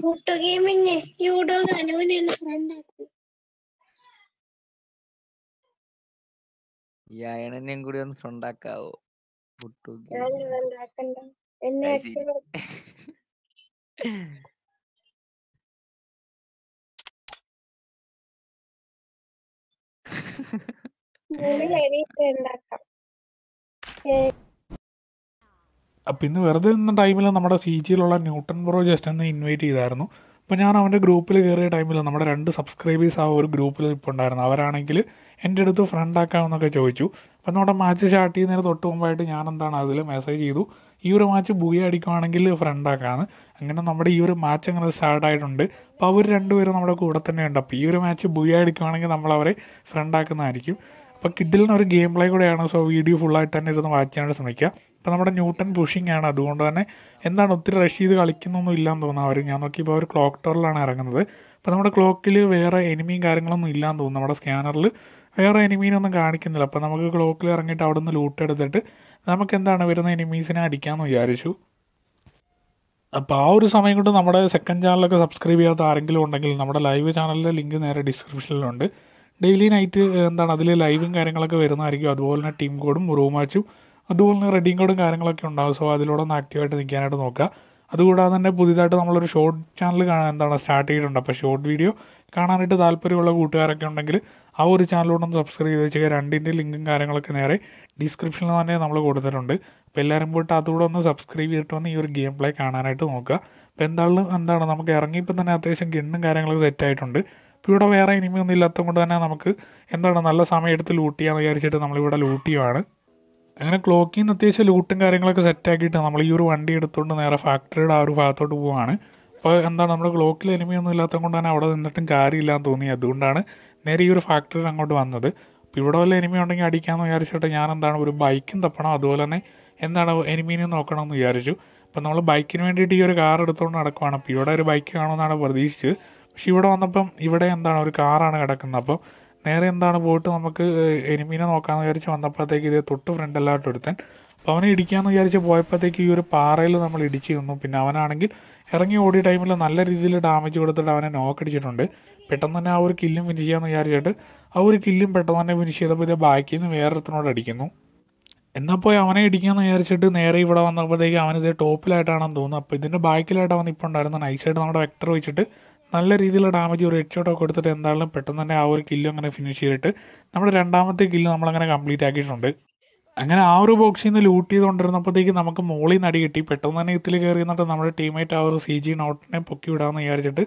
photo കൂടി ഒന്ന് front ആക്കാവോ മൂന്ന് പിന്നെ വെറുതെ നിന്ന ടൈമിൽ നമ്മുടെ സി ജിയിലുള്ള ന്യൂട്ടൺ ബ്രോ ജസ്റ്റ് ഒന്ന് ഇൻവൈറ്റ് ചെയ്തായിരുന്നു അപ്പോൾ ഞാൻ അവൻ്റെ ഗ്രൂപ്പിൽ കയറിയ ടൈമിൽ നമ്മുടെ രണ്ട് സബ്സ്ക്രൈബേഴ്സ് ആ ഒരു ഗ്രൂപ്പിൽ ഇപ്പോൾ ഉണ്ടായിരുന്നു അവരാണെങ്കിൽ എൻ്റെ അടുത്ത് ഫ്രണ്ട് ആക്കാമെന്നൊക്കെ ചോദിച്ചു അപ്പോൾ നമ്മുടെ മാച്ച് സ്റ്റാർട്ട് ചെയ്യുന്നതിന് തൊട്ട് മുമ്പായിട്ട് ഞാൻ എന്താണ് അതിൽ മെസ്സേജ് ചെയ്തു ഈ ഒരു മാച്ച് ബുയ അടിക്കുവാണെങ്കിൽ ഫ്രണ്ട് ആക്കാണ് അങ്ങനെ നമ്മുടെ ഈ ഒരു മാച്ച് അങ്ങനെ സ്റ്റാർട്ട് ആയിട്ടുണ്ട് അപ്പോൾ അവർ രണ്ടുപേരും നമ്മുടെ കൂടെ തന്നെ ഉണ്ട് അപ്പോൾ ഈ ഒരു മാച്ച് ബുയ അടിക്കുവാണെങ്കിൽ നമ്മൾ അവരെ ഫ്രണ്ട് ആക്കുന്നതായിരിക്കും അപ്പോൾ കിഡിലിന് ഒരു ഗെയിം പ്ലേ കൂടെയാണ് സോ വീഡിയോ ഫുള്ളായിട്ട് തന്നെ ഇരുന്ന് വാച്ച് ചെയ്യാനായിട്ട് ശ്രമിക്കുക ഇപ്പം നമ്മുടെ ന്യൂട്ടൺ പുഷിംഗ് ആണ് അതുകൊണ്ട് തന്നെ എന്താണ് ഒത്തിരി റഷ് ചെയ്ത് കളിക്കുന്നൊന്നും ഇല്ലാന്ന് തോന്നുന്നു അവർ ഞാൻ നോക്കിയപ്പോൾ അവർ ക്ലോക്ക് ടവറിലാണ് ഇറങ്ങുന്നത് അപ്പോൾ നമ്മുടെ ക്ലോക്കിൽ വേറെ എനിമിയും കാര്യങ്ങളൊന്നും ഇല്ലാന്ന് തോന്നുന്നു നമ്മുടെ സ്കാനറിൽ വേറെ എനിമീനൊന്നും കാണിക്കുന്നില്ല അപ്പോൾ നമുക്ക് ക്ലോക്കിൽ ഇറങ്ങിയിട്ട് അവിടെ നിന്ന് ലൂട്ട് എടുത്തിട്ട് നമുക്ക് എന്താണ് വരുന്ന എനിമീസിനെ അടിക്കാമെന്ന് വിചാരിച്ചു അപ്പോൾ ആ ഒരു സമയം കൊണ്ട് നമ്മുടെ സെക്കൻഡ് ചാനലൊക്കെ സബ്സ്ക്രൈബ് ചെയ്യാത്ത ആരെങ്കിലും ഉണ്ടെങ്കിൽ നമ്മുടെ ലൈവ് ചാനലിലെ ലിങ്ക് നേരെ ഡിസ്ക്രിപ്ഷനിലുണ്ട് ഡെയിലി നൈറ്റ് എന്താണ് അതിൽ ലൈവും കാര്യങ്ങളൊക്കെ വരുന്നതായിരിക്കും അതുപോലെ തന്നെ ടീം കോഡും റൂം വാച്ചും അതുപോലെ തന്നെ റെഡിങ് കോഡും കാര്യങ്ങളൊക്കെ ഉണ്ടാവും സോ അതിലൂടെ ഒന്ന് ആക്റ്റീവായിട്ട് നിൽക്കാനായിട്ട് നോക്കുക അതുകൂടാതെ തന്നെ പുതിയതായിട്ട് നമ്മളൊരു ഷോർട്ട് ചാനൽ കാണാൻ എന്താണ് സ്റ്റാർട്ട് ചെയ്തിട്ടുണ്ട് അപ്പോൾ ഷോർട്ട് വീഡിയോ കാണാനായിട്ട് താല്പര്യമുള്ള കൂട്ടുകാരൊക്കെ ഉണ്ടെങ്കിൽ ആ ഒരു ചാനലോടൊന്ന് സബ്സ്ക്രൈബ് ചെയ്ത് വെച്ചാൽ രണ്ടിൻ്റെ ലിങ്കും കാര്യങ്ങളൊക്കെ നേരെ ഡിസ്ക്രിപ്ഷനിൽ തന്നെ നമ്മൾ കൊടുത്തിട്ടുണ്ട് അപ്പോൾ എല്ലാവരും പോയിട്ട് അതുകൂടെ ഒന്ന് സബ്സ്ക്രൈബ് ചെയ്തിട്ട് വന്ന് ഈ ഒരു ഗെയിം പ്ലേ കാണാനായിട്ട് നോക്കുക അപ്പോൾ എന്തായാലും എന്താണ് നമുക്ക് ഇറങ്ങിയപ്പോൾ തന്നെ അത്യാവശ്യം ഗണ്ണും കാര്യങ്ങളൊക്കെ സെറ്റായിട്ടുണ്ട് അപ്പോൾ ഇവിടെ വേറെ ഇനിമയൊന്നും ഇല്ലാത്തത് കൊണ്ട് തന്നെ നമുക്ക് എന്താണ് നല്ല സമയം എടുത്ത് ലൂട്ട് ചെയ്യാമെന്ന് വിചാരിച്ചിട്ട് നമ്മളിവിടെ ലൂട്ട് ചെയ്യുവാണ് അങ്ങനെ ക്ലോക്കിൽ നിന്ന് അത്യാവശ്യം ലൂട്ടും കാര്യങ്ങളൊക്കെ സെറ്റാക്കിയിട്ട് നമ്മൾ ഈ ഒരു വണ്ടി എടുത്തുകൊണ്ട് നേരെ ഫാക്ടറിയുടെ ആ ഒരു ഭാഗത്തോട്ട് പോവാണ് അപ്പോൾ എന്താണ് നമ്മുടെ ക്ലോക്കിൽ എനിമിയൊന്നും ഇല്ലാത്തത് കൊണ്ട് തന്നെ അവിടെ നിന്നിട്ടും കാര്യമില്ലാന്ന് തോന്നി അതുകൊണ്ടാണ് നേരെ ഈ ഒരു ഫാക്ടറി അങ്ങോട്ട് വന്നത് അപ്പോൾ ഇവിടെ വല്ല എനിമി ഉണ്ടെങ്കിൽ അടിക്കാമെന്ന് വിചാരിച്ചിട്ട് ഞാൻ എന്താണ് ഒരു ബൈക്കും തപ്പണം അതുപോലെ തന്നെ എന്താണ് എനിമീനെ എന്ന് വിചാരിച്ചു അപ്പോൾ നമ്മൾ ബൈക്കിന് വേണ്ടിയിട്ട് ഈ ഒരു കാർ എടുത്തുകൊണ്ട് നടക്കുവാണ് അപ്പോൾ ഇവിടെ ഒരു ബൈക്ക് കാണുമെന്നാണ് പ്രതീക്ഷിച്ചത് പക്ഷേ ഇവിടെ വന്നപ്പം ഇവിടെ എന്താണ് ഒരു കാറാണ് കിടക്കുന്നത് അപ്പം നേരെ എന്താണ് പോയിട്ട് നമുക്ക് എനിമീനെ നോക്കാമെന്ന് വിചാരിച്ച് വന്നപ്പോഴത്തേക്ക് ഇതേ തൊട്ട് ഫ്രണ്ടിലായിട്ട് എടുത്തൻ അപ്പോൾ അവനെ ഇടിക്കാമെന്ന് വിചാരിച്ച് പോയപ്പോഴത്തേക്ക് ഈ ഒരു പാറയിൽ നമ്മൾ ഇടിച്ച് നിന്നു പിന്നെ അവനാണെങ്കിൽ ഇറങ്ങി ഓടിയ ടൈമിൽ നല്ല രീതിയിൽ ഡാമേജ് കൊടുത്തിട്ട് അവനെ നോക്ക് അടിച്ചിട്ടുണ്ട് പെട്ടെന്ന് തന്നെ ആ ഒരു കില്ലും ഫിനിഷ് ചെയ്യാമെന്ന് വിചാരിച്ചിട്ട് ആ ഒരു കില്ലും പെട്ടെന്ന് തന്നെ ഫിനിഷ് ചെയ്തപ്പോൾ ഇതേ ബാക്കിൽ നിന്ന് വേറൊരുത്തനോട് അടിക്കുന്നു എന്നാൽ പോയി അവനെ ഇടിക്കാമെന്ന് വിചാരിച്ചിട്ട് നേരെ ഇവിടെ വന്നപ്പോഴത്തേക്ക് അവനിത് ടോപ്പിലായിട്ടാണെന്ന് തോന്നുന്നു അപ്പോൾ ഇതിൻ്റെ ബാക്കിലായിട്ട് അവൻ ഇപ്പോൾ ഉണ്ടായിരുന്നു നൈസായിട്ട് നമ്മുടെ വെക്ടർ വെച്ചിട്ട് നല്ല രീതിയിലുള്ള ഡാമേജ് ഒരു ഹെഡ്ഷോട്ടൊക്കെ കൊടുത്തിട്ട് എന്തായാലും പെട്ടെന്ന് തന്നെ ആ ഒരു കില്ലും അങ്ങനെ ഫിനിഷ് ചെയ്തിട്ട് നമ്മുടെ രണ്ടാമത്തെ കില്ല് നമ്മളങ്ങനെ കംപ്ലീറ്റ് ആക്കിയിട്ടുണ്ട് അങ്ങനെ ആ ഒരു ബോക്സിൽ നിന്ന് ലൂട്ട് ചെയ്തുകൊണ്ടിരുന്നപ്പോഴത്തേക്ക് നമുക്ക് മോളിൽ നടി കിട്ടി പെട്ടെന്ന് തന്നെ ഇതിൽ കയറി എന്നിട്ട് നമ്മുടെ ടീമേറ്റ് ആ ഒരു സി ജി നോട്ടിനെ പൊക്കി വിടാമെന്ന് വിചാരിച്ചിട്ട്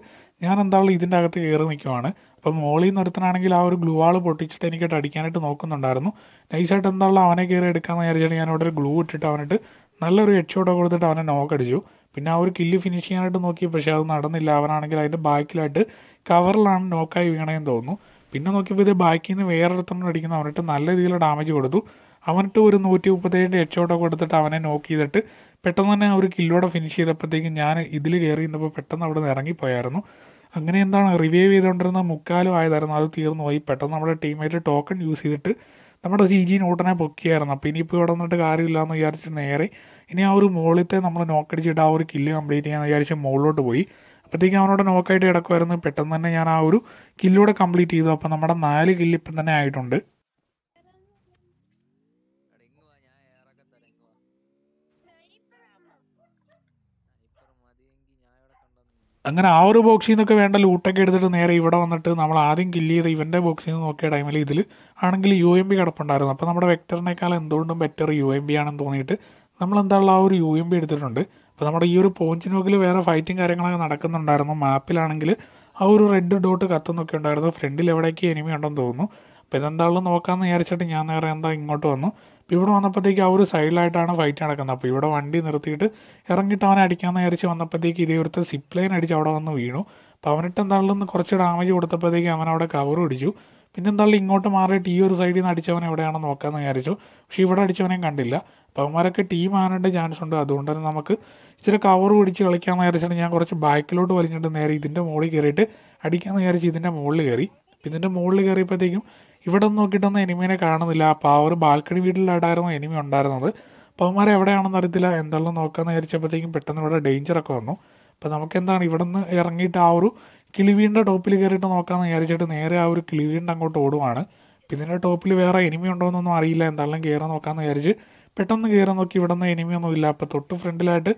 ഞാൻ എന്തായാലും ഇതിൻ്റെ അകത്ത് കയറി നിൽക്കുവാണ് അപ്പം മോളിൽ നിന്ന് ഒരുത്തനാണെങ്കിൽ ആ ഒരു ഗ്ലൂവാൾ പൊട്ടിച്ചിട്ട് എനിക്കിട്ട് അടിക്കാനായിട്ട് നോക്കുന്നുണ്ടായിരുന്നു നൈസായിട്ട് എന്തായാലും അവനെ കയറി എടുക്കാമെന്ന് വിചാരിച്ചിട്ട് ഞാൻ അവിടെ ഒരു ഗ്ലൂ ഇട്ടിട്ട് അവനിട്ട് നല്ലൊരു ഹെഡ് ഷോട്ടൊക്കെ കൊടുത്തിട്ട് അവനെ നോക്കടിച്ചു പിന്നെ ആ ഒരു കില്ല് ഫിനിഷ് ചെയ്യാനായിട്ട് നോക്കി പക്ഷേ അത് നടന്നില്ല അവനാണെങ്കിൽ അതിൻ്റെ ബാക്കിലായിട്ട് കവറിലാണ് നോക്കായി വീണേന്ന് തോന്നുന്നു പിന്നെ നോക്കിയപ്പോൾ ഇത് ബാക്കിൽ നിന്ന് വേറൊരുത്തണം അടിക്കുന്ന അവനിട്ട് നല്ല രീതിയിൽ ഡാമേജ് കൊടുത്തു അവനിട്ട് ഒരു നൂറ്റി മുപ്പത്തേഴ് ഓട്ടോ കൊടുത്തിട്ട് അവനെ നോക്ക് ചെയ്തിട്ട് പെട്ടെന്ന് തന്നെ ഒരു കില്ലോടെ ഫിനിഷ് ചെയ്തപ്പോഴത്തേക്കും ഞാൻ ഇതിൽ കയറി ഇന്നപ്പോൾ പെട്ടെന്ന് അവിടെ നിന്ന് ഇറങ്ങിപ്പോയായിരുന്നു അങ്ങനെ എന്താണ് റിവൈവ് ചെയ്തുകൊണ്ടിരുന്ന മുക്കാലും ആയതായിരുന്നു അത് തീർന്നു പോയി പെട്ടെന്ന് നമ്മുടെ ടീമായിട്ട് ടോക്കൺ യൂസ് ചെയ്തിട്ട് നമ്മുടെ സി ജി ന്യൂട്ടനെ പൊക്കിയായിരുന്നു അപ്പോൾ ഇനിയിപ്പോൾ ഇവിടെ വന്നിട്ട് കാര്യമില്ലാന്ന് എന്ന് നേരെ ഇനി ആ ഒരു മുകളിലത്തെ നമ്മൾ നോക്കടിച്ചിട്ട് ആ ഒരു കില്ല് കംപ്ലീറ്റ് ചെയ്യാന്ന് വിചാരിച്ച് മുകളിലോട്ട് പോയി അപ്പോഴത്തേക്കും അവനോട് നോക്കായിട്ട് കിടക്കുമായിരുന്നു പെട്ടെന്ന് തന്നെ ഞാൻ ആ ഒരു കില്ലൂടെ കംപ്ലീറ്റ് ചെയ്തു അപ്പോൾ നമ്മുടെ നാല് കില്ല് ഇപ്പം തന്നെ ആയിട്ടുണ്ട് അങ്ങനെ ആ ഒരു ബോക്സിൽ നിന്നൊക്കെ വേണ്ട ലൂട്ടൊക്കെ എടുത്തിട്ട് നേരെ ഇവിടെ വന്നിട്ട് നമ്മൾ ആദ്യം കില്ല് ചെയ്ത് ഇവൻ്റെ ബോക്സിൽ നിന്ന് നോക്കിയ ടൈമിൽ ഇതിൽ ആണെങ്കിൽ യു എം ബി കിടപ്പുണ്ടായിരുന്നു അപ്പോൾ നമ്മുടെ വെക്ടറിനേക്കാൾ എന്തുകൊണ്ടും ബെറ്റർ യു എം ബി ആണെന്ന് തോന്നിയിട്ട് നമ്മൾ എന്താണല്ലോ ആ ഒരു യു എം ബി എടുത്തിട്ടുണ്ട് അപ്പോൾ നമ്മുടെ ഈ ഒരു പോഞ്ചിനോക്കിൽ വേറെ ഫൈറ്റും കാര്യങ്ങളൊക്കെ നടക്കുന്നുണ്ടായിരുന്നു മാപ്പിലാണെങ്കിൽ ആ ഒരു റെഡ് ഡോട്ട് കത്തുന്നൊക്കെ ഉണ്ടായിരുന്നു ഫ്രണ്ടിൽ എവിടേക്ക് എനിമി ഉണ്ടെന്ന് തോന്നുന്നു അപ്പോൾ ഇതെന്താണല്ലോ നോക്കാമെന്ന് വിചാരിച്ചിട്ട് ഞാൻ നേരെ എന്താ ഇങ്ങോട്ട് വന്നു ഇവിടെ വന്നപ്പോഴത്തേക്ക് ആ ഒരു സൈഡിലായിട്ടാണ് ഫൈറ്റ് നടക്കുന്നത് അപ്പോൾ ഇവിടെ വണ്ടി നിർത്തിയിട്ട് ഇറങ്ങിയിട്ട് അവനെ അടിക്കാമെന്ന് വിചാരിച്ച് വന്നപ്പോഴത്തേക്ക് ഇതേ ഒരുത്ത സിപ്പ് ലൈൻ അടിച്ച് അവിടെ വന്ന് വീണു അപ്പോൾ അവനിട്ട് എന്താണെന്ന് കുറച്ച് ഡാമേജ് കൊടുത്തപ്പോഴത്തേക്ക് അവൻ കവർ പിടിച്ചു പിന്നെ എന്തായാലും ഇങ്ങോട്ട് മാറിയിട്ട് ഈ ഒരു സൈഡിൽ നിന്ന് അടിച്ചവൻ എവിടെയാണെന്ന് നോക്കാമെന്ന് വിചാരിച്ചു പക്ഷേ ഇവിടെ അടിച്ചവനെയും കണ്ടില്ല അപ്പോൾ അവന്മാരൊക്കെ ടീം ആകാനുള്ള ചാൻസ് ഉണ്ട് അതുകൊണ്ട് തന്നെ നമുക്ക് ഇച്ചിരി കവർ പിടിച്ച് കളിക്കാമെന്ന് വിചാരിച്ചാണ് ഞാൻ കുറച്ച് ബാക്കിലോട്ട് വലിഞ്ഞിട്ട് നേരെ ഇതിൻ്റെ മുകളിൽ കയറിയിട്ട് അടിക്കാമെന്ന് വിചാരിച്ച് ഇതിൻ്റെ മുകളിൽ കയറി ഇതിൻ്റെ മുകളിൽ കയറിയപ്പോഴത്തേക്കും ഇവിടെ നോക്കിയിട്ടൊന്നും എനിമീനെ കാണുന്നില്ല അപ്പോൾ ആ ഒരു ബാൽക്കണി വീട്ടിലായിട്ടായിരുന്നു എനിമി ഉണ്ടായിരുന്നത് അപ്പോൾ അവന്മാരെ എവിടെയാണെന്ന് അറിയത്തില്ല എന്തെല്ലാം നോക്കാമെന്ന് വിചാരിച്ചപ്പോഴത്തേക്കും പെട്ടെന്ന് ഇവിടെ ഡേഞ്ചറൊക്കെ വന്നു അപ്പോൾ നമുക്ക് എന്താണ് ഇവിടെ നിന്ന് ഇറങ്ങിയിട്ട് ആ ഒരു കിളിവീടിൻ്റെ ടോപ്പിൽ കയറിയിട്ട് നോക്കാമെന്ന് വിചാരിച്ചിട്ട് നേരെ ആ ഒരു കിളിവീടിൻ്റെ അങ്ങോട്ട് ഓടുവാണ് ഇതിൻ്റെ ടോപ്പിൽ വേറെ എനിമി ഉണ്ടോയെന്നൊന്നും അറിയില്ല എന്തായാലും കയറി നോക്കാമെന്ന് വിചാരിച്ച് പെട്ടെന്ന് കയറി നോക്കി ഇവിടെ നിന്ന് എനിമിയൊന്നും ഇല്ല അപ്പോൾ തൊട്ട് ഫ്രണ്ടിലായിട്ട്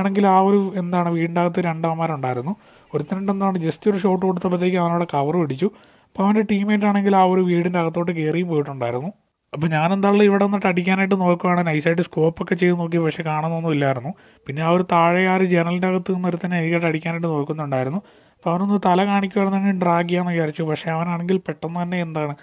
ആണെങ്കിൽ ആ ഒരു എന്താണ് വീടിൻ്റെ അകത്ത് രണ്ടവന്മാരുണ്ടായിരുന്നു ഒരുത്തനുണ്ടെന്നാണ് ജസ്റ്റ് ഒരു ഷോട്ട് കൊടുത്തപ്പോഴത്തേക്കും അവനോട് കവർ പിടിച്ചു അപ്പോൾ അവൻ്റെ ടീംമേറ്റ് ആണെങ്കിൽ ആ ഒരു വീടിൻ്റെ അകത്തോട്ട് കയറിയും പോയിട്ടുണ്ടായിരുന്നു അപ്പോൾ ഞാൻ എന്തായാലും ഇവിടെ നിന്നിട്ട് അടിക്കാനായിട്ട് നോക്കുവാണ് നൈസായിട്ട് സ്കോപ്പൊക്കെ ചെയ്ത് നോക്കി പക്ഷേ കാണുന്നൊന്നും ഇല്ലായിരുന്നു പിന്നെ ആ ഒരു താഴെ ആ ഒരു ജനലിൻ്റെ അകത്ത് തന്നെ എനിക്കായിട്ട് അടിക്കാനായിട്ട് നോക്കുന്നുണ്ടായിരുന്നു അപ്പോൾ അവനൊന്ന് തല കാണിക്കുവാണെന്നുണ്ടെങ്കിൽ ഡ്രാഗ് ചെയ്യാമെന്ന് വിചാരിച്ചു പക്ഷേ അവനാണെങ്കിൽ പെട്ടെന്ന് തന്നെ എന്താണ്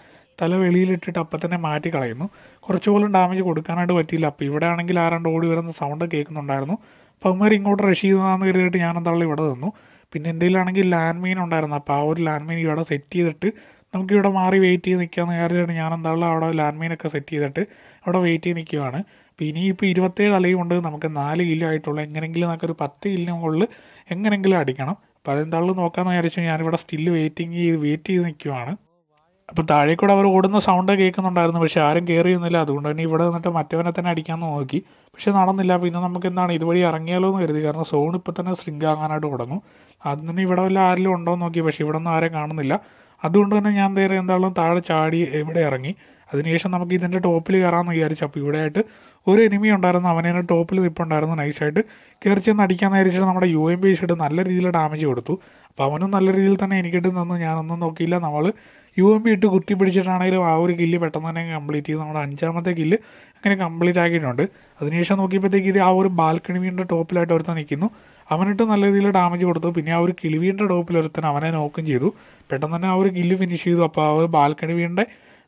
തല വെളിയിലിട്ടിട്ട് അപ്പം തന്നെ മാറ്റി കളയുന്നു കുറച്ച് പോലും ഡാമേജ് കൊടുക്കാനായിട്ട് പറ്റിയില്ല അപ്പോൾ ഇവിടെ ആണെങ്കിൽ ആരാണ്ട് ഓടി വരുന്ന സൗണ്ട് കേൾക്കുന്നുണ്ടായിരുന്നു അപ്പോൾ അവന്മാർ ഇങ്ങോട്ട് റഷ് ചെയ്താന്ന് കരുതിയിട്ട് ഞാൻ എന്തായാലും ഇവിടെ നിന്നു പിന്നെ എൻ്റെ കയ്യിലാണെങ്കിൽ ലാൻഡ് മീൻ ഉണ്ടായിരുന്നു അപ്പോൾ ആ ഒരു ലാൻഡ് മീൻ ഇവിടെ സെറ്റ് ചെയ്തിട്ട് നമുക്ക് ഇവിടെ മാറി വെയിറ്റ് ചെയ്ത് നിൽക്കാമെന്ന് വിചാരിച്ചിട്ട് ഞാൻ എന്താണല്ലോ അവിടെ ലാൻഡ് മീനൊക്കെ സെറ്റ് ചെയ്തിട്ട് അവിടെ വെയിറ്റ് ചെയ്ത് നിൽക്കുകയാണ് അപ്പോൾ ഇപ്പോൾ ഇരുപത്തേഴ് അലയും ഉണ്ട് നമുക്ക് നാല് കിലോ ആയിട്ടുള്ളൂ എങ്ങനെങ്കിലും ഒരു പത്ത് കിലോ മുകളിൽ എങ്ങനെങ്കിലും അടിക്കണം അപ്പോൾ അതെന്താണല്ലോ നോക്കാമെന്ന് വിചാരിച്ചു ഞാനിവിടെ സ്റ്റിൽ വെയിറ്റിംഗ് ചെയ്ത് വെയിറ്റ് ചെയ്ത് നിൽക്കുകയാണ് അപ്പോൾ താഴെ കൂടെ അവർ ഓടുന്ന സൗണ്ട് കേൾക്കുന്നുണ്ടായിരുന്നു പക്ഷേ ആരും കയറിയിരുന്നില്ല അതുകൊണ്ട് തന്നെ ഇവിടെ നിന്നിട്ട് മറ്റവനെ തന്നെ അടിക്കാൻ നോക്കി പക്ഷേ നടന്നില്ല പിന്നെ നമുക്ക് എന്താണ് ഇതുവഴി ഇറങ്ങിയാലോ എന്ന് കരുതി കാരണം സോൺ ഇപ്പോൾ തന്നെ ശൃംഗാങ്ങാനായിട്ട് തുടങ്ങും ആദ്യം തന്നെ ഇവിടെ വല്ല ആരെങ്കിലും ഉണ്ടോ എന്ന് നോക്കി പക്ഷേ ഇവിടെ ഒന്നും ആരെയും കാണുന്നില്ല അതുകൊണ്ട് തന്നെ ഞാൻ നേരെ എന്തായാലും താഴെ ചാടി ഇവിടെ ഇറങ്ങി അതിനുശേഷം നമുക്ക് ഇതിൻ്റെ ടോപ്പിൽ കയറാമെന്ന് വിചാരിച്ചു അപ്പോൾ ആയിട്ട് ഒരു എനിമി ഉണ്ടായിരുന്നു അവനെ ടോപ്പിൽ നിൽപ്പുണ്ടായിരുന്നു നൈസായിട്ട് കയറി ചെന്ന് അടിക്കാമെന്ന് വിചാരിച്ചിട്ട് നമ്മുടെ യു എം ബി ഇട്ട് നല്ല രീതിയിൽ ഡാമേജ് കൊടുത്തു അപ്പോൾ അവനും നല്ല രീതിയിൽ തന്നെ എനിക്കിട്ട് നിന്ന് ഞാനൊന്നും നോക്കിയില്ല നമ്മൾ യു എം ബി ഇട്ട് കുത്തി പിടിച്ചിട്ടാണെങ്കിലും ആ ഒരു കില്ല് പെട്ടെന്ന് തന്നെ കംപ്ലീറ്റ് ചെയ്ത് നമ്മുടെ അഞ്ചാമത്തെ കില്ല് അങ്ങനെ കംപ്ലീറ്റ് ആക്കിയിട്ടുണ്ട് അതിനുശേഷം നോക്കിയപ്പോഴത്തേക്ക് ഇത് ആ ഒരു ബാൽക്കണി വീടിൻ്റെ ടോപ്പിലായിട്ട് ഒരുത്തം നിൽക്കുന്നു അവനിട്ട് നല്ല രീതിയിൽ ഡാമേജ് കൊടുത്തു പിന്നെ ആ ഒരു കിളിവീടിൻ്റെ ടോപ്പിൽ ഒരുത്തൻ അവനെ നോക്കും ചെയ്തു പെട്ടെന്ന് തന്നെ ആ ഒരു കില്ല് ഫിനിഷ് ചെയ്തു അപ്പോൾ ആ ഒരു ബാൽക്കണി വീടിൻ്റെ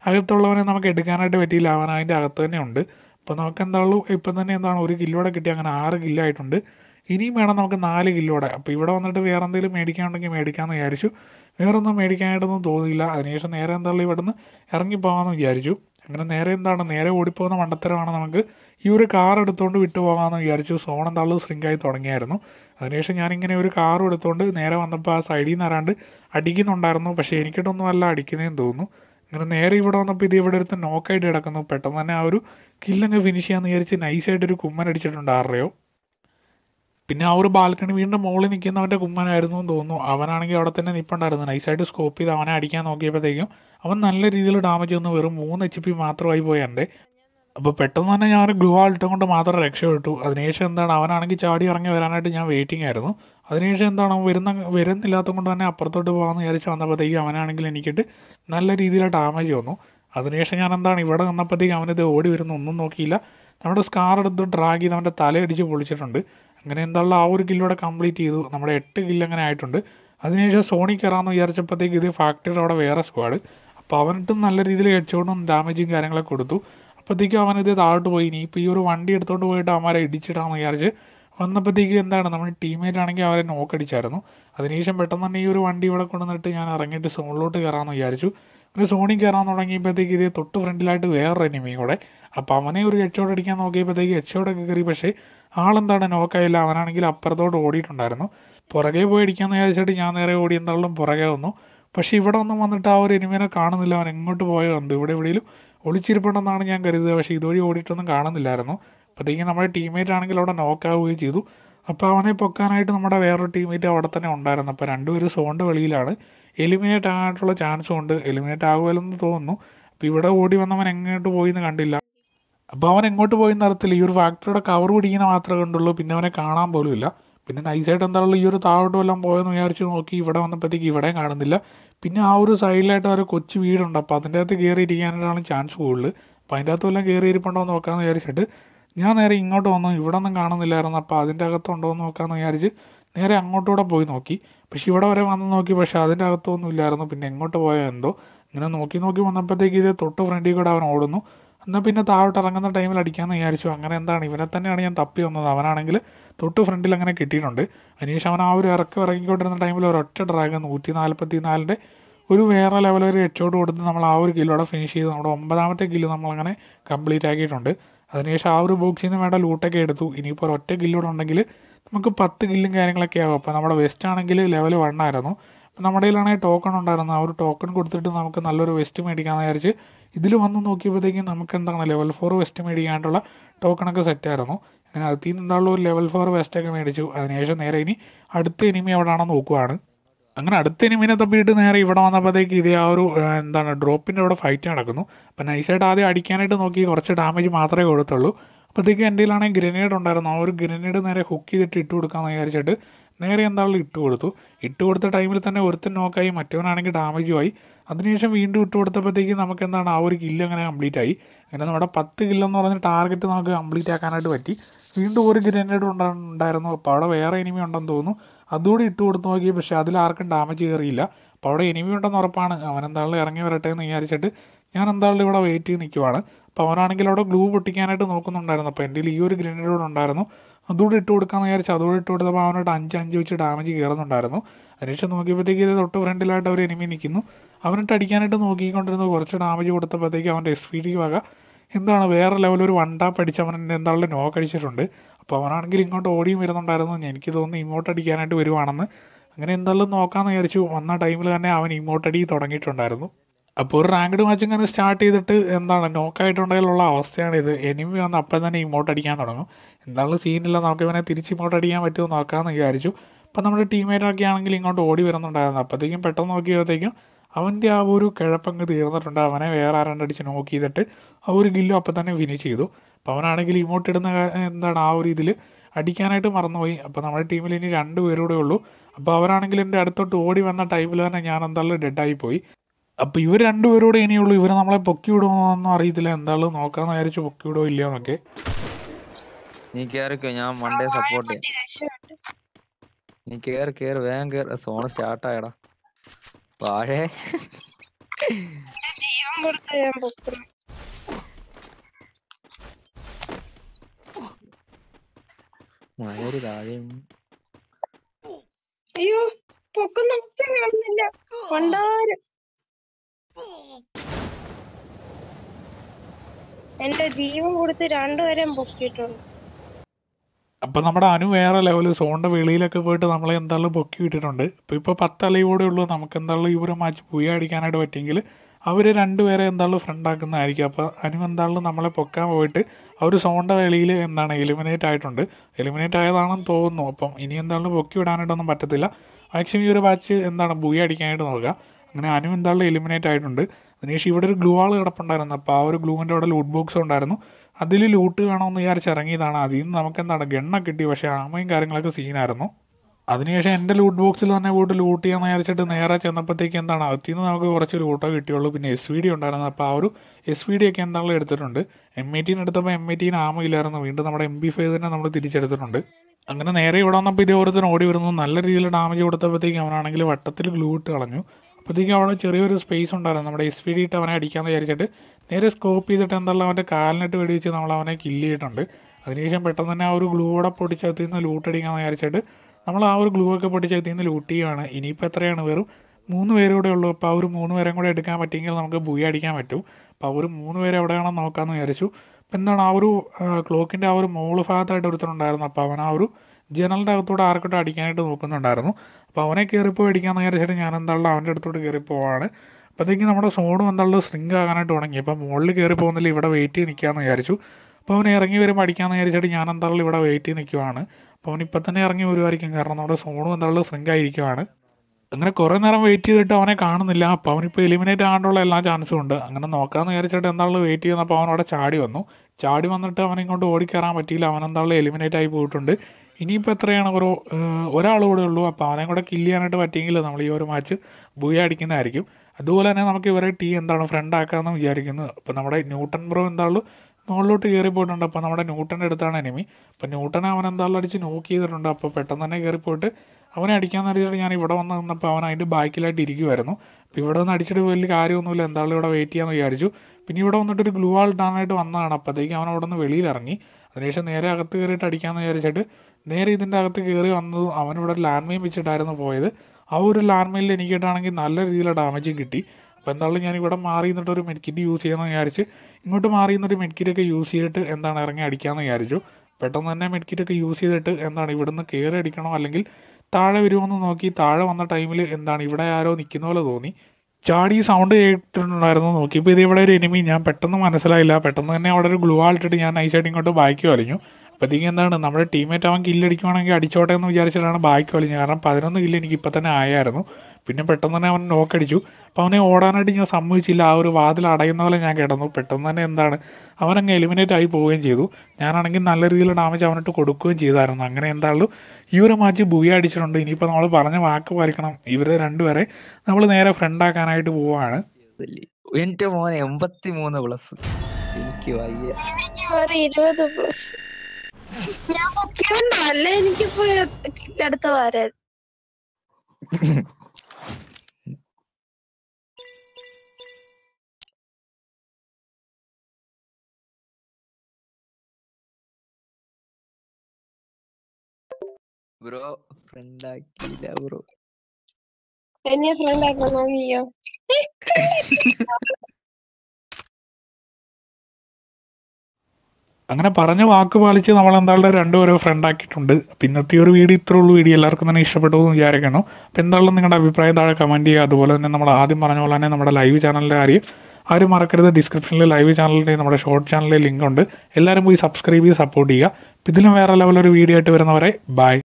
അകത്തുള്ളവനെ നമുക്ക് എടുക്കാനായിട്ട് പറ്റിയില്ല അവൻ അതിൻ്റെ അകത്ത് തന്നെ ഉണ്ട് അപ്പോൾ നമുക്ക് എന്താണല്ലോ ഇപ്പം തന്നെ എന്താണ് ഒരു കില്ലോടെ കിട്ടി അങ്ങനെ ആറ് കില്ലായിട്ടുണ്ട് ഇനിയും വേണം നമുക്ക് നാല് കില്ലോടെ അപ്പോൾ ഇവിടെ വന്നിട്ട് വേറെ എന്തെങ്കിലും മേടിക്കാനുണ്ടെങ്കിൽ മേടിക്കാമെന്ന് വിചാരിച്ചു വേറൊന്നും മേടിക്കാനായിട്ടൊന്നും തോന്നിയില്ല അതിനുശേഷം നേരെ എന്താണല്ലോ ഇവിടുന്ന് ഇറങ്ങിപ്പോകാമെന്ന് വിചാരിച്ചു അങ്ങനെ നേരെ എന്താണ് നേരെ ഓടിപ്പോകുന്ന മണ്ടത്തരമാണ് നമുക്ക് ഈ ഒരു കാർ എടുത്തുകൊണ്ട് വിട്ടുപോകാമെന്ന് വിചാരിച്ചു സോണം തള്ളു സ്ട്രിങ്കായി തുടങ്ങിയായിരുന്നു അതിനുശേഷം ഞാനിങ്ങനെ ഒരു കാർ എടുത്തുകൊണ്ട് നേരെ വന്നപ്പോൾ ആ സൈഡിൽ നിന്ന് അറാണ്ട് അടിക്കുന്നുണ്ടായിരുന്നു പക്ഷേ എനിക്കിട്ടൊന്നും അല്ല അടിക്കുന്നതെന്ന് തോന്നുന്നു അങ്ങനെ നേരെ ഇവിടെ വന്നപ്പോൾ ഇത് ഇവിടെ അടുത്ത് നോക്കായിട്ട് കിടക്കുന്നു പെട്ടെന്ന് തന്നെ ആ ഒരു കില്ലങ്ങ് ഫിനിഷ് ചെയ്യാമെന്ന് വിചാരിച്ച് നൈസായിട്ടൊരു കുമ്മൻ അടിച്ചിട്ടുണ്ട് ആറയോ പിന്നെ ആ ഒരു ബാൽക്കണി വീണ്ടും മുകളിൽ നിൽക്കുന്നവൻ്റെ കുമ്മനായിരുന്നു എന്ന് തോന്നുന്നു അവനാണെങ്കിൽ അവിടെ തന്നെ നിൽപ്പുണ്ടായിരുന്നു നൈസായിട്ട് സ്കോപ്പ് ചെയ്ത് അവനെ അടിക്കാൻ നോക്കിയപ്പോഴത്തേക്കും അവൻ നല്ല രീതിയിൽ ഡാമേജ് വന്ന് വെറും മൂന്ന് എച്ച് പി മാത്രമായി പോയ എൻ്റെ അപ്പോൾ പെട്ടെന്ന് തന്നെ ഞാൻ ഗ്ലൂ ആൾട്ടം കൊണ്ട് മാത്രം രക്ഷപ്പെട്ടു അതിനുശേഷം എന്താണ് അവനാണെങ്കിൽ ചാടി ഇറങ്ങി വരാനായിട്ട് ഞാൻ വെയിറ്റിംഗ് ആയിരുന്നു അതിനുശേഷം എന്താണ് വരുന്ന വരുന്നില്ലാത്ത കൊണ്ട് തന്നെ അപ്പുറത്തോട്ട് പോകാമെന്ന് വിചാരിച്ച് വന്നപ്പോഴത്തേക്കും അവനാണെങ്കിൽ എനിക്കിട്ട് നല്ല രീതിയിൽ ഡാമേജ് വന്നു അതിനുശേഷം ഞാൻ എന്താണ് ഇവിടെ വന്നപ്പോഴത്തേക്കും അവനിത് ഓടി വരുന്ന ഒന്നും നോക്കിയില്ല നമ്മുടെ സ്കാർ എടുത്ത് ഡ്രാഗ് ചെയ്ത് അവൻ്റെ തലയടിച്ച് പൊളിച്ചിട്ടുണ്ട് അങ്ങനെ എന്താണല്ലോ ആ ഒരു കില്ലൂടെ കംപ്ലീറ്റ് ചെയ്തു നമ്മുടെ എട്ട് കില്ല് അങ്ങനെ ആയിട്ടുണ്ട് അതിനുശേഷം സോണി കയറാമെന്ന് വിചാരിച്ചപ്പോഴത്തേക്ക് ഇത് ഫാക്ടറിയുടെ അവിടെ വേറെ സ്ക്വാഡ് അപ്പോൾ അവനിട്ടും നല്ല രീതിയിൽ ഹെഡ്ഷോട്ടും ഡാമേജും കാര്യങ്ങളൊക്കെ കൊടുത്തു അപ്പോഴത്തേക്കും അവനിത് താഴോട്ട് പോയി ഇനി ഇപ്പോൾ ഈ ഒരു വണ്ടി എടുത്തുകൊണ്ട് പോയിട്ട് അവന്മാരെ ഇടിച്ചിടാമെന്ന് വിചാരിച്ച് വന്നപ്പോഴത്തേക്കും എന്താണ് നമ്മുടെ ടീമേറ്റ് ആണെങ്കിൽ അവരെ നോക്കടിച്ചായിരുന്നു അതിനുശേഷം പെട്ടെന്ന് തന്നെ ഈ ഒരു വണ്ടി ഇവിടെ കൊണ്ടുവന്നിട്ട് ഞാൻ ഇറങ്ങിയിട്ട് സോണിലോട്ട് കയറാമെന്ന് വിചാരിച്ചു പിന്നെ സോണി കയറാൻ തുടങ്ങിയപ്പോഴത്തേക്ക് ഇത് തൊട്ട് ഫ്രണ്ടിലായിട്ട് വേറൊരു എനിമയും കൂടെ അപ്പോൾ അവനെ ഒരു ഹെഡ്ഷോട്ട് അടിക്കാൻ നോക്കിയപ്പോഴത്തേക്ക് ഹെഡ്ഷോട്ടൊക്കെ കയറി പക്ഷേ ആളെന്താണ് നോക്കായില്ല അവനാണെങ്കിൽ അപ്പുറത്തോട്ട് ഓടിയിട്ടുണ്ടായിരുന്നു പുറകെ പോയി അടിക്കാന്ന് വിചാരിച്ചിട്ട് ഞാൻ നേരെ ഓടി എന്താളും പുറകെ വന്നു പക്ഷേ ഇവിടെ ഒന്നും വന്നിട്ട് ആ ഒരു എനിമിനെ കാണുന്നില്ല അവൻ എങ്ങോട്ട് പോയോ എന്ത് ഇവിടെ എവിടെയും ഒളിച്ചിരിപ്പുണ്ടെന്നാണ് ഞാൻ കരുതുക പക്ഷേ ഇതുവഴി ഓടിയിട്ടൊന്നും കാണുന്നില്ലായിരുന്നു അപ്പോഴത്തേക്കും നമ്മുടെ ടീംമേറ്റ് ആണെങ്കിൽ അവിടെ നോക്കാവുകയും ചെയ്തു അപ്പോൾ അവനെ പൊക്കാനായിട്ട് നമ്മുടെ വേറൊരു ടീമേറ്റ് അവിടെ തന്നെ ഉണ്ടായിരുന്നു അപ്പോൾ രണ്ടുപേരും സോണിൻ്റെ വെളിയിലാണ് എലിമിനേറ്റ് ആകാനായിട്ടുള്ള ചാൻസും ഉണ്ട് എലിമിനേറ്റ് ആകുമല്ലെന്ന് തോന്നുന്നു അപ്പോൾ ഇവിടെ ഓടി വന്നവൻ എങ്ങോട്ട് പോയി എന്ന് കണ്ടില്ല അപ്പോൾ അവൻ എങ്ങോട്ട് പോയി നിറത്തില്ല ഈ ഒരു ഫാക്ടറിയുടെ കവർ പിടിക്കുന്ന മാത്രമേ കണ്ടുള്ളൂ പിന്നെ അവനെ കാണാൻ പോലും ഇല്ല പിന്നെ നൈസായിട്ട് എന്താണല്ലോ ഈ ഒരു താഴോട്ട് വല്ലതും പോയെന്ന് വിചാരിച്ച് നോക്കി ഇവിടെ വന്നപ്പോഴത്തേക്ക് ഇവിടെയും കാണുന്നില്ല പിന്നെ ആ ഒരു സൈഡിലായിട്ട് ഒരു കൊച്ചു വീടുണ്ട് അപ്പോൾ അതിൻ്റെ അകത്ത് കയറി ഇരിക്കാനായിട്ടാണ് ചാൻസ് കൂടുതൽ അപ്പോൾ അതിൻ്റെ അകത്ത് വല്ലതും കയറി ഇരിപ്പുണ്ടോ എന്ന് നോക്കാമെന്ന് വിചാരിച്ചിട്ട് ഞാൻ നേരെ ഇങ്ങോട്ട് വന്നു ഇവിടെ ഒന്നും കാണുന്നില്ലായിരുന്നു അപ്പോൾ അതിൻ്റെ അകത്തുണ്ടോ എന്ന് നോക്കാമെന്ന് വിചാരിച്ച് നേരെ അങ്ങോട്ടൂടെ പോയി നോക്കി പക്ഷേ ഇവിടെ വരെ വന്ന് നോക്കി പക്ഷേ അതിൻ്റെ അകത്തൊന്നും ഇല്ലായിരുന്നു പിന്നെ എങ്ങോട്ട് പോയോ എന്തോ ഇങ്ങനെ നോക്കി നോക്കി വന്നപ്പോഴത്തേക്ക് ഇത് തൊട്ട് ഫ്രണ്ടിൽ കൂടെ അവൻ ഓടുന്നു എന്നാൽ പിന്നെ താഴോട്ട് ഇറങ്ങുന്ന ടൈമിൽ അടിക്കാമെന്ന് വിചാരിച്ചു അങ്ങനെ എന്താണ് ഇവനെ തന്നെയാണ് ഞാൻ തപ്പി വന്നത് അവനാണെങ്കിൽ തൊട്ട് ഫ്രണ്ടിൽ അങ്ങനെ കിട്ടിയിട്ടുണ്ട് അനീഷ് അവൻ ആ ഒരു ഇറക്കം ഇറങ്ങിക്കൊണ്ടിരുന്ന ടൈമിൽ ഒരൊറ്റ ഡ്രാഗ് നൂറ്റി നാൽപ്പത്തി നാലിൻ്റെ ഒരു വേറെ ലെവൽ ഒരു എച്ചോട്ട് കൊടുത്ത് നമ്മൾ ആ ഒരു കില്ലോടെ ഫിനിഷ് ചെയ്ത് നമ്മുടെ ഒമ്പതാമത്തെ കില്ല് നമ്മളങ്ങനെ കംപ്ലീറ്റ് ആക്കിയിട്ടുണ്ട് അതിനുശേഷം ആ ഒരു ബോക്സിൽ നിന്ന് വേണ്ട ലൂട്ടൊക്കെ എടുത്തു ഇനിയിപ്പോൾ ഒറ്റ കില്ലോടെ ഉണ്ടെങ്കിൽ നമുക്ക് പത്ത് കില്ലും കാര്യങ്ങളൊക്കെ ആകും അപ്പോൾ നമ്മുടെ വെസ്റ്റ് ആണെങ്കിൽ ലെവൽ വൺ ആയിരുന്നു അപ്പോൾ നമ്മുടെ കയ്യിലാണെങ്കിൽ ടോക്കൺ ഉണ്ടായിരുന്നു ആ ഒരു ടോക്കൺ കൊടുത്തിട്ട് നമുക്ക് നല്ലൊരു വെസ്റ്റ് മേടിക്കാമെന്ന് വിചാരിച്ച് ഇതിൽ വന്ന് നോക്കിയപ്പോഴത്തേക്കും നമുക്ക് എന്താണ് ലെവൽ ഫോർ വെസ്റ്റ് മേടിക്കാനായിട്ടുള്ള ടോക്കണൊക്കെ സെറ്റായിരുന്നു അങ്ങനെ അതിൽ നിന്നുള്ള ഒരു ലെവൽ ഫോർ വെസ്റ്റൊക്കെ മേടിച്ചു അതിനുശേഷം നേരെ ഇനി അടുത്ത എനിമി എവിടെയാണെന്ന് നോക്കുവാണ് അങ്ങനെ അടുത്ത എനിമിനെ തപ്പിയിട്ട് നേരെ ഇവിടെ വന്നപ്പോഴത്തേക്ക് ഇതേ ആ ഒരു എന്താണ് ഡ്രോപ്പിൻ്റെ അവിടെ ഫൈറ്റ് നടക്കുന്നു അപ്പം നൈസായിട്ട് ആദ്യം അടിക്കാനായിട്ട് നോക്കി കുറച്ച് ഡാമേജ് മാത്രമേ കൊടുത്തുള്ളൂ അപ്പോഴത്തേക്ക് എൻ്റെ കയ്യിലാണെങ്കിൽ ഗ്രനേഡ് ഉണ്ടായിരുന്നു ആ ഒരു ഗ്രനേഡ് നേരെ ഹുക്ക് ചെയ്തിട്ട് ഇട്ട് കൊടുക്കാമെന്ന് വിചാരിച്ചിട്ട് നേരെ എന്താളും ഇട്ട് കൊടുത്തു ഇട്ട് കൊടുത്ത ടൈമിൽ തന്നെ ഒരുത്തൻ നോക്കായി മറ്റവനാണെങ്കിൽ ഡാമേജുമായി അതിനുശേഷം വീണ്ടും ഇട്ട് കൊടുത്തപ്പോഴത്തേക്ക് നമുക്ക് എന്താണ് ആ ഒരു കില്ല് അങ്ങനെ കംപ്ലീറ്റ് ആയി അങ്ങനെ നമ്മുടെ പത്ത് കില്ലെന്ന് പറഞ്ഞ ടാർഗറ്റ് നമുക്ക് കംപ്ലീറ്റ് ആക്കാനായിട്ട് പറ്റി വീണ്ടും ഒരു ഗ്രനേഡ് ഉണ്ടായിരുന്നു അപ്പോൾ അവിടെ വേറെ എനിമി ഉണ്ടെന്ന് തോന്നുന്നു അതുകൂടി ഇട്ട് കൊടുത്ത് നോക്കി പക്ഷേ അതിൽ ആർക്കും ഡാമേജ് കയറിയില്ല അപ്പോൾ അവിടെ എനിമി ഉണ്ടെന്ന് ഉറപ്പാണ് അവൻ എന്താളും ഇറങ്ങി വരട്ടെ എന്ന് വിചാരിച്ചിട്ട് ഞാൻ എന്താളും ഇവിടെ വെയിറ്റ് ചെയ്ത് നിൽക്കുവാണ് പവനാണെങ്കിൽ അവിടെ ഗ്ലൂ പൊട്ടിക്കാനായിട്ട് നോക്കുന്നുണ്ടായിരുന്നു അപ്പോൾ എൻ്റെ ഈ ഒരു ഗ്രനേഡ് കൂടെ ഉണ്ടായിരുന്നു അതുകൂടെ ഇട്ട് കൊടുക്കാമെന്ന് വിചാരിച്ചു അതുകൂടെ ഇട്ട് കൊടുത്തപ്പോൾ അവനോട് അഞ്ച് അഞ്ച് വെച്ച് ഡാമേജ് കയറുന്നുണ്ടായിരുന്നു അതിനുശേഷം നോക്കിയപ്പോഴത്തേക്ക് ഇത് തൊട്ട് ഫ്രണ്ടിലായിട്ട് അവർ എനിമി നിൽക്കുന്നു അവനിട്ട് അടിക്കാനായിട്ട് നോക്കിക്കൊണ്ടിരുന്നു കുറച്ച് ഡാമേജ് കൊടുത്തപ്പോഴത്തേക്ക് അവൻ്റെ എസ് പി ഡി വക എന്താണ് വേറെ ലെവൽ ഒരു വൺ ടാപ്പ് അടിച്ച് അവൻ എന്താണല്ലോ നോക്ക് അടിച്ചിട്ടുണ്ട് അപ്പോൾ അവനാണെങ്കിൽ ഇങ്ങോട്ട് ഓടിയും വരുന്നുണ്ടായിരുന്നു എനിക്ക് തോന്നുന്നു ഇങ്ങോട്ട് അടിക്കാനായിട്ട് വരുവാണെന്ന് അങ്ങനെ എന്തായാലും നോക്കാമെന്ന് വിചാരിച്ചു വന്ന ടൈമിൽ തന്നെ അവൻ ഇങ്ങോട്ടടി തുടങ്ങിയിട്ടുണ്ടായിരുന്നു അപ്പോൾ ഒരു റാങ്ക്ഡ് മാച്ച് ഇങ്ങനെ സ്റ്റാർട്ട് ചെയ്തിട്ട് എന്താണ് നോക്കായിട്ടുണ്ടെങ്കിലുള്ള അവസ്ഥയാണ് ഇത് എനിമി വന്ന് അപ്പം തന്നെ ഇമോട്ട് അടിക്കാൻ തുടങ്ങും എന്തായാലും സീനില്ല നമുക്ക് ഇവനെ തിരിച്ച് ഇമോട്ട് അടിക്കാൻ പറ്റുമോ നോക്കാമെന്ന് വിചാരിച്ചു അപ്പം നമ്മുടെ ടീമേറ്റൊക്കെ ആണെങ്കിൽ ഇങ്ങോട്ട് ഓടി വരുന്നുണ്ടായിരുന്നു അപ്പോഴത്തേക്കും പെട്ടെന്ന് നോക്കിയപ്പോഴത്തേക്കും അവൻ്റെ ആ ഒരു കിഴപ്പങ്ങ് തീർന്നിട്ടുണ്ട് അവനെ വേറെ ആരണ്ടടിച്ച് നോക്ക് ചെയ്തിട്ട് ആ ഒരു ഗില്ലും അപ്പം തന്നെ ഫിനിഷ് ചെയ്തു അപ്പോൾ അവനാണെങ്കിൽ ഇമോട്ട് ഇടുന്ന എന്താണ് ആ ഒരു ഇതിൽ അടിക്കാനായിട്ട് മറന്നുപോയി അപ്പോൾ നമ്മുടെ ടീമിൽ ഇനി രണ്ട് പേരൂടെ ഉള്ളൂ അപ്പോൾ അവരാണെങ്കിൽ എൻ്റെ അടുത്തോട്ട് ഓടി വന്ന ടൈമിൽ തന്നെ ഞാൻ എന്തായാലും ഡെഡായി പോയി അപ്പോൾ ഇവർ രണ്ടുപേരോടെ ഇനിയുള്ളൂ ഇവർ നമ്മളെ പൊക്കി വിടുമോന്നും അറിയത്തില്ല എന്താളും നോക്കാന്ന് വിചാരിച്ചു പൊക്കി വിടുമോ ഇല്ല എന്നൊക്കെ നീ കേറിക്കോ ഞാൻ മണ്ടേ സപ്പോർട്ട് നീ കേർ കേർ വേഗം കേറി സോണ സ്റ്റാർട്ട് ആയടാ പാഴേ മഴയൊരു താഴെയും അയ്യോ പൊക്കം നോക്കി കാണുന്നില്ല എന്റെ ജീവൻ കൊടുത്ത് രണ്ടുപേരെയും പൊക്കിയിട്ടുണ്ട് അപ്പൊ നമ്മുടെ അനു വേറെ ലെവൽ സോണിന്റെ വെളിയിലൊക്കെ പോയിട്ട് നമ്മളെ എന്തായാലും പൊക്കി വിട്ടിട്ടുണ്ട് ഇപ്പൊ ഇപ്പൊ പത്തലയൂടെ ഉള്ളൂ നമുക്ക് എന്തായാലും ഇവരെ മാച്ച് പുയ അടിക്കാനായിട്ട് പറ്റിയെങ്കിൽ അവര് രണ്ടുപേരെ എന്തായാലും ഫ്രണ്ടാക്കുന്നതായിരിക്കും അപ്പോൾ അനു എന്തായാലും നമ്മളെ പൊക്കാൻ പോയിട്ട് അവർ സോണിന്റെ വെളിയിൽ എന്താണ് എലിമിനേറ്റ് ആയിട്ടുണ്ട് എലിമിനേറ്റ് ആയതാണെന്ന് തോന്നുന്നു അപ്പം ഇനി എന്തായാലും പൊക്കി വിടാനായിട്ടൊന്നും പറ്റത്തില്ല മാക്സിമം ഈ ഒരു എന്താണ് ബുയ അടിക്കാനായിട്ട് നോക്കുക അങ്ങനെ അനു എന്താളും എലിമിനേറ്റ് ആയിട്ടുണ്ട് ദിനേഷ് ഇവിടെ ഒരു ഗ്ലൂ ആൾ കിടപ്പുണ്ടായിരുന്നു അപ്പോൾ ആ ഒരു ഗ്ലൂവിൻ്റെ അവിടെ ലൂട്ട് ബോക്സ് ഉണ്ടായിരുന്നു അതിൽ ലൂട്ട് കാണുമെന്ന് വിചാരിച്ച് ഇറങ്ങിയതാണ് അതിൽ നിന്ന് എന്താണ് ഗണ്ണ കിട്ടി പക്ഷേ ആമയും കാര്യങ്ങളൊക്കെ സീനായിരുന്നു അതിനുശേഷം എൻ്റെ ലൂട്ട് ബോക്സിൽ തന്നെ പോയിട്ട് ലൂട്ട് ചെയ്യാമെന്ന് വിചാരിച്ചിട്ട് നേരെ ചെന്നപ്പോഴത്തേക്ക് എന്താണ് അതിൽ നിന്ന് നമുക്ക് കുറച്ച് ലൂട്ടോ കിട്ടിയുള്ളൂ പിന്നെ എസ് വി ഡി ഉണ്ടായിരുന്നു അപ്പോൾ ആ ഒരു എസ് വി ഡി ഒക്കെ എന്താണല്ലോ എടുത്തിട്ടുണ്ട് എം എ ടീൻ എടുത്തപ്പോൾ എം എ ടീൻ ആമയില്ലായിരുന്നു വീണ്ടും നമ്മുടെ എം ബി ഫൈവ് തന്നെ നമ്മൾ തിരിച്ചെടുത്തിട്ടുണ്ട് അങ്ങനെ നേരെ ഇവിടെ വന്നപ്പോൾ ഇതേ ഓരോരുത്തരും ഓടി വരുന്നു നല്ല രീതിയിൽ ഡാമേജ് കൊടുത്തപ്പോഴത്തേക്ക് അവനാണെങ്കിൽ വട്ടത്തിൽ ഗ്ലൂ ഇട്ട് കളഞ്ഞു അപ്പോഴത്തേക്കും അവിടെ ചെറിയൊരു സ്പേസ് ഉണ്ടായിരുന്നു നമ്മുടെ എസ് വി ഡി ഇട്ട് അവനെ അടിക്കാമെന്ന് വിചാരിച്ചിട്ട് നേരെ സ്കോപ്പ് ചെയ്തിട്ട് എന്തായാലും അവൻ്റെ കാലിനിട്ട് വെടിവെച്ച് നമ്മൾ അവനെ കില്ല് ചെയ്തിട്ടുണ്ട് അതിനുശേഷം പെട്ടെന്ന് തന്നെ ആ ഒരു ഗ്ലൂ കൂടെ പൊടിച്ചകത്ത് നിന്ന് ലൂട്ട് അടിക്കാമെന്ന് വിചാരിച്ചിട്ട് നമ്മൾ ആ ഒരു ഗ്ലൂ ഒക്കെ പൊടിച്ചകത്ത് നിന്ന് ലൂട്ട് ചെയ്യുകയാണ് ഇനിയിപ്പോൾ എത്രയാണ് വെറും മൂന്ന് പേര് കൂടെ ഉള്ളൂ അപ്പോൾ ആ ഒരു മൂന്ന് പേരും കൂടെ എടുക്കാൻ പറ്റിയെങ്കിൽ നമുക്ക് ബുയ അടിക്കാൻ പറ്റും അപ്പോൾ ആ ഒരു മൂന്ന് പേര് എവിടെയാണെന്ന് നോക്കാമെന്ന് വിചാരിച്ചു അപ്പോൾ എന്താണ് ആ ഒരു ക്ലോക്കിൻ്റെ ആ ഒരു മോള് ഭാഗത്തായിട്ട് ഒരുത്തരുണ്ടായിരുന്നു അപ്പോൾ അവൻ ആ ഒരു ജനലിൻ്റെ അകത്തൂടെ ആർക്കോട്ട് അടിക്കാനായിട്ട് നോക്കുന്നുണ്ടായിരുന്നു അപ്പോൾ അവനെ കയറിപ്പോൾ അടിക്കാമെന്ന് വിചാരിച്ചിട്ട് ഞാൻ എന്താണല്ലോ അവൻ്റെ അടുത്തോട്ട് കയറിപ്പോവാണ് അപ്പോഴത്തേക്കും നമ്മുടെ സോണും എന്താണല്ലോ സ്ട്രിങ് ആകാനായിട്ട് തുടങ്ങി അപ്പോൾ മുകളിൽ കയറി പോകുന്നില്ല ഇവിടെ വെയിറ്റ് ചെയ്ത് നിൽക്കാമെന്ന് വിചാരിച്ചു അപ്പോൾ അവൻ ഇറങ്ങി വരുമ്പോൾ അടിക്കാമെന്ന് വിചാരിച്ചിട്ട് ഞാൻ എന്താണല്ലോ ഇവിടെ വെയിറ്റ് ചെയ്ത് നിൽക്കുവാണ് അപ്പോൾ അവൻ ഇപ്പം തന്നെ ഇറങ്ങി വരുമായിരിക്കും കാരണം നമ്മുടെ സോണും എന്താണല്ലോ സ്ട്രിങ് ആയിരിക്കുവാണ് അങ്ങനെ കുറേ നേരം വെയിറ്റ് ചെയ്തിട്ട് അവനെ കാണുന്നില്ല അപ്പോൾ അവനിപ്പോൾ എലിമിനേറ്റ് ആകാനുള്ള എല്ലാ ചാൻസും ഉണ്ട് അങ്ങനെ നോക്കാമെന്ന് വിചാരിച്ചിട്ട് എന്താണല്ലോ വെയിറ്റ് ചെയ്യുന്നപ്പോൾ അവൻ അവിടെ ചാടി വന്നു ചാടി വന്നിട്ട് അവനെ കൊണ്ട് ഓടിക്കയറാൻ പറ്റിയില്ല അവൻ എന്താണല്ലോ എലിമിനേറ്റ് ആയി പോയിട്ടുണ്ട് ഇനിയിപ്പോൾ എത്രയാണ് ഒരു ഒരാൾ കൂടെ ഉള്ളൂ അപ്പോൾ അവനെ കൂടെ കില്ല് ചെയ്യാനായിട്ട് പറ്റിയെങ്കിൽ നമ്മൾ ഈ ഒരു മാച്ച് ബുയ അടിക്കുന്നതായിരിക്കും അതുപോലെ തന്നെ നമുക്ക് ഇവരെ ടീ എന്താണ് ഫ്രണ്ട് ആക്കാമെന്ന് വിചാരിക്കുന്നത് അപ്പോൾ നമ്മുടെ ന്യൂട്ടൺ ബ്രോ എന്താണല്ലോ മുകളിലോട്ട് കയറി പോയിട്ടുണ്ട് അപ്പോൾ നമ്മുടെ ന്യൂട്ടൻ്റെ അടുത്താണ് എനിമി അപ്പോൾ ന്യൂട്ടനെ അവൻ എന്താണല്ലോ അടിച്ച് നോക്ക് ചെയ്തിട്ടുണ്ട് അപ്പോൾ പെട്ടെന്ന് തന്നെ കയറി പോയിട്ട് അവനെ അടിക്കാമെന്ന് അറിയിച്ചിട്ട് ഞാൻ ഇവിടെ വന്ന് നിന്നപ്പോൾ അവൻ അതിൻ്റെ ബാക്കിലായിട്ട് ഇരിക്കുമായിരുന്നു അപ്പോൾ ഇവിടെ നിന്ന് അടിച്ചിട്ട് വലിയ കാര്യമൊന്നുമില്ല എന്താളും ഇവിടെ വെയിറ്റ് ചെയ്യാമെന്ന് വിചാരിച്ചു പിന്നെ ഇവിടെ വന്നിട്ട് ഒരു ഗ്ലൂ ആൾ ഇടാനായിട്ട് വന്നതാണ് അപ്പോഴത്തേക്ക് അവൻ അവിടെ നിന്ന് വെളിയിലിറങ്ങി അതിനുശേഷം നേരെ അകത്ത് കയറിയിട്ട് അടിക്കാമെന്ന് വിചാരിച്ചിട്ട് നേരെ ഇതിൻ്റെ അകത്ത് കയറി വന്നതും അവനിവിടെ ലാൻഡ് മൈൻ വെച്ചിട്ടായിരുന്നു പോയത് ആ ഒരു ലാൻഡ് മൈനിൽ എനിക്ക് കിട്ടുകയാണെങ്കിൽ നല്ല രീതിയിലുള്ള ഡാമേജ് കിട്ടി അപ്പോൾ എന്തായാലും ഞാൻ ഇവിടെ മാറി നിന്നിട്ട് ഒരു മെഡ്കിറ്റ് യൂസ് ചെയ്യാമെന്ന് വിചാരിച്ച് ഇങ്ങോട്ട് മാറി നിന്നൊരു മെഡ്കിറ്റൊക്കെ യൂസ് ചെയ്തിട്ട് എന്താണ് ഇറങ്ങി അടിക്കാമെന്ന് വിചാരിച്ചു പെട്ടെന്ന് തന്നെ മെഡ്കിറ്റൊക്കെ യൂസ് ചെയ്തിട്ട് എന്താണ് ഇവിടുന്ന് കയറി അടിക്കണോ അല്ലെങ്കിൽ താഴെ എന്ന് നോക്കി താഴെ വന്ന ടൈമിൽ എന്താണ് ഇവിടെ ആരോ നിൽക്കുന്ന പോലെ തോന്നി ചാടി സൗണ്ട് കേട്ടിട്ടുണ്ടായിരുന്നു നോക്കിയപ്പോൾ ഇത് ഇവിടെ ഒരു എനിമി ഞാൻ പെട്ടെന്ന് മനസ്സിലായില്ല പെട്ടെന്ന് തന്നെ അവിടെ ഒരു ഗ്ലൂ ആളിട്ടിട്ട് ഞാൻ നൈസായിട്ട് ഇങ്ങോട്ട് ബാക്കി വലിഞ്ഞു അപ്പോഴത്തേക്കും എന്താണ് നമ്മുടെ ടീമേറ്റ് അവൻ കില്ലടിക്കുവാണെങ്കിൽ അടിച്ചോട്ടെ എന്ന് വിചാരിച്ചിട്ടാണ് ബാക്കി വലിഞ്ഞത് കാരണം പതിനൊന്ന് കില്ല് എനിക്ക് ഇപ്പം തന്നെ ആയായിരുന്നു പിന്നെ പെട്ടെന്ന് തന്നെ അവൻ നോക്കടിച്ചു അപ്പോൾ അവനെ ഓടാനായിട്ട് ഞാൻ സമ്മതിച്ചില്ല ആ ഒരു വാതിൽ അടയുന്ന പോലെ ഞാൻ കിടന്നു പെട്ടെന്ന് തന്നെ എന്താണ് അവനങ്ങ് എലിമിനേറ്റ് ആയി പോവുകയും ചെയ്തു ഞാനാണെങ്കിൽ നല്ല രീതിയിൽ ഡാമേജ് അവനിട്ട് കൊടുക്കുകയും ചെയ്തായിരുന്നു അങ്ങനെ എന്താണല്ലോ ഈ ഒരു മാച്ച് ബുയ അടിച്ചിട്ടുണ്ട് ഇനിയിപ്പോൾ നമ്മൾ പറഞ്ഞ വാക്ക് പാലിക്കണം ഇവരെ രണ്ടുപേരെ നമ്മൾ നേരെ ഫ്രണ്ടാക്കാനായിട്ട് പോവാണ് എൻ്റെ മോനെ എൺപത്തി മൂന്ന് പ്ലസ് എനിക്ക് വയ്യ ഇരുപത് പ്ലസ് ഞാൻ മുഖ്യമന്ത്രി അല്ല എനിക്കിപ്പോ അടുത്ത വരാൻ ബ്രോ ഫ്രണ്ട് ആക്കിയില്ല ബ്രോ എന്നെ ഫ്രണ്ട് ആക്കണോ നീയോ അങ്ങനെ പറഞ്ഞ വാക്ക് പാലിച്ച് നമ്മൾ എന്തായാലും ഫ്രണ്ട് ആക്കിയിട്ടുണ്ട് അപ്പം ഇന്നത്തെ ഒരു വീഡിയോ ഇത്രേ ഉള്ളൂ വീഡിയോ എല്ലാവർക്കും തന്നെ ഇഷ്ടപ്പെട്ടു എന്ന് വിചാരിക്കണം അപ്പോൾ എന്തായാലും നിങ്ങളുടെ അഭിപ്രായം താഴെ കമൻറ്റ് ചെയ്യുക അതുപോലെ തന്നെ നമ്മൾ ആദ്യം പറഞ്ഞ പോലെ തന്നെ നമ്മുടെ ലൈവ് ചാനലിൻ്റെ കാര്യം ആരും മറക്കരുത് ഡിസ്ക്രിപ്ഷനിൽ ലൈവ് ചാനലിൻ്റെ നമ്മുടെ ഷോർട്ട് ചാനലിൽ ലിങ്ക് ഉണ്ട് എല്ലാവരും പോയി സബ്സ്ക്രൈബ് ചെയ്ത് സപ്പോർട്ട് ചെയ്യുക ഇതിലും വേറെ ലെവലൊരു വീഡിയോ ആയിട്ട് വരുന്നവരെ ബൈ